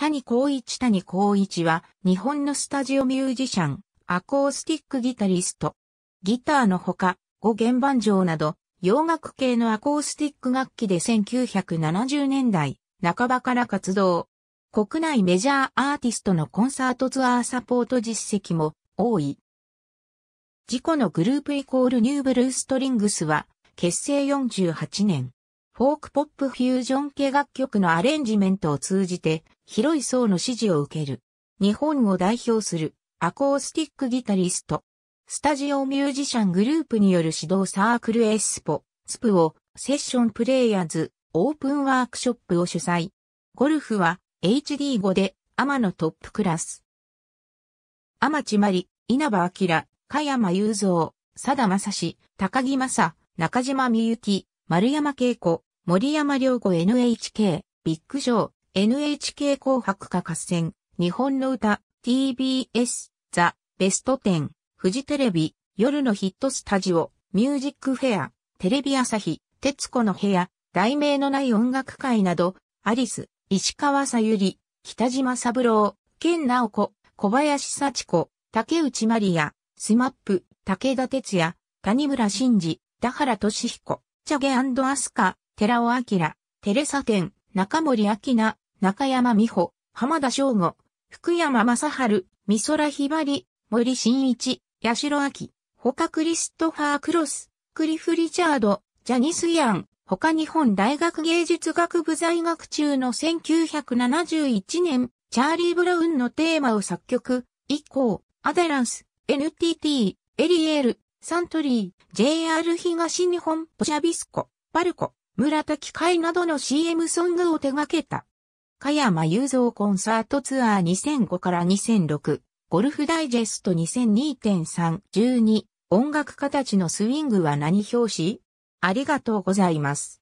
谷光一谷光一は日本のスタジオミュージシャン、アコースティックギタリスト。ギターのほか、五弦盤上など、洋楽系のアコースティック楽器で1970年代半ばから活動。国内メジャーアーティストのコンサートツアーサポート実績も多い。自己のグループイコールニューブルーストリングスは結成48年。フォークポップフュージョン系楽曲のアレンジメントを通じて広い層の支持を受ける。日本を代表するアコースティックギタリスト。スタジオミュージシャングループによる指導サークルエスポ、スプをセッションプレイヤーズ、オープンワークショップを主催。ゴルフは HD5 でアマのトップクラス。アマチマリ、稲葉明、加山雄三、佐田正史、高木正、中島みゆき、丸山恵子、森山良子 NHK、ビッグジョー、NHK 紅白歌合戦、日本の歌、TBS、ザ、ベスト10、フジテレビ、夜のヒットスタジオ、ミュージックフェア、テレビ朝日、徹子の部屋、題名のない音楽会など、アリス、石川さゆり、北島三郎、健直子、小林幸子、竹内まりや、スマップ、武田哲也、谷村新司、田原俊彦、チャゲアスカ、寺尾明、テレサテン、中森明菜、中山美穂、浜田翔吾、福山雅治、美空ひばり、森新一、八代明、他クリストファー・クロス、クリフ・リチャード、ジャニス・ヤン、他日本大学芸術学部在学中の1971年、チャーリー・ブラウンのテーマを作曲、以降、アデランス、NTT、エリエール、サントリー、JR 東日本、ポシャビスコ、パルコ、村滝械などの CM ソングを手掛けた。加山雄三コンサートツアー2005から2006、ゴルフダイジェスト2002.3、12、音楽家たちのスイングは何表紙ありがとうございます。